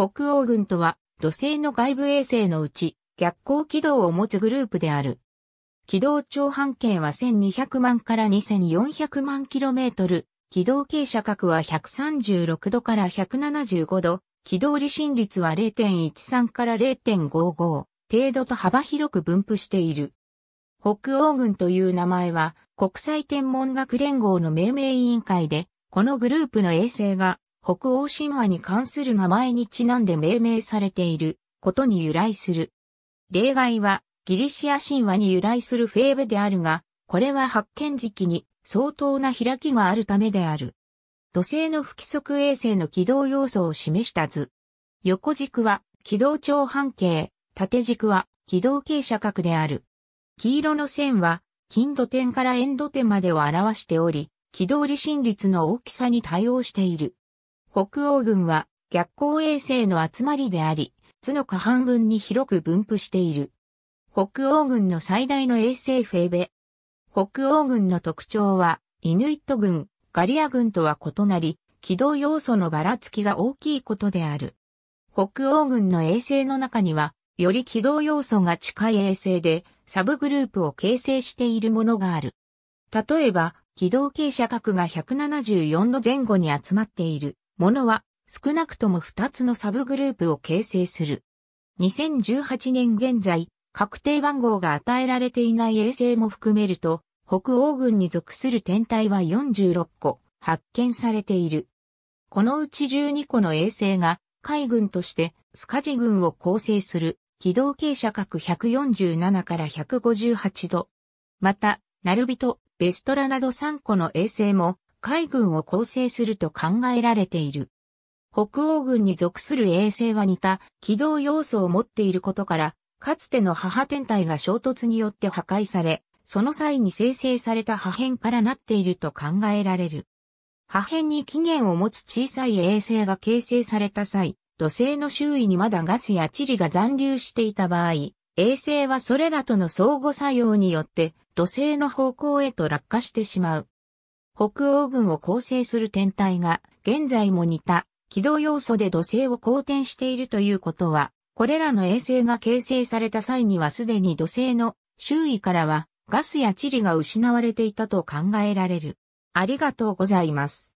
北欧軍とは、土星の外部衛星のうち、逆光軌道を持つグループである。軌道長半径は1200万から2400万キロメートル、軌道傾斜角は136度から175度、軌道離心率は0.13から0.55程度と幅広く分布している。北欧軍という名前は国際天文学連合の命名委員会で、このグループの衛星が北欧神話に関する名前にちなんで命名されていることに由来する。例外はギリシア神話に由来するフェーベであるが、これは発見時期に相当な開きがあるためである。土星の不規則衛星の軌道要素を示した図。横軸は軌道長半径、縦軸は軌道傾斜角である。黄色の線は近土点から円土点までを表しており、軌道離心率の大きさに対応している。北欧軍は逆光衛星の集まりであり、角下半分に広く分布している。北欧軍の最大の衛星フェーベ。北欧軍の特徴は、イヌイット軍、ガリア軍とは異なり、軌道要素のばらつきが大きいことである。北欧軍の衛星の中には、より軌道要素が近い衛星で、サブグループを形成しているものがある。例えば、軌道傾斜角が174度前後に集まっているものは少なくとも2つのサブグループを形成する。2018年現在、確定番号が与えられていない衛星も含めると、北欧軍に属する天体は46個発見されている。このうち12個の衛星が海軍としてスカジ軍を構成する軌道傾斜角147から158度。また、ナルビとベストラなど3個の衛星も海軍を構成すると考えられている。北欧軍に属する衛星は似た軌道要素を持っていることから、かつての母天体が衝突によって破壊され、その際に生成された破片からなっていると考えられる。破片に起源を持つ小さい衛星が形成された際、土星の周囲にまだガスや塵が残留していた場合、衛星はそれらとの相互作用によって土星の方向へと落下してしまう。北欧軍を構成する天体が、現在も似た軌道要素で土星を公転しているということは、これらの衛星が形成された際にはすでに土星の周囲からはガスや塵が失われていたと考えられる。ありがとうございます。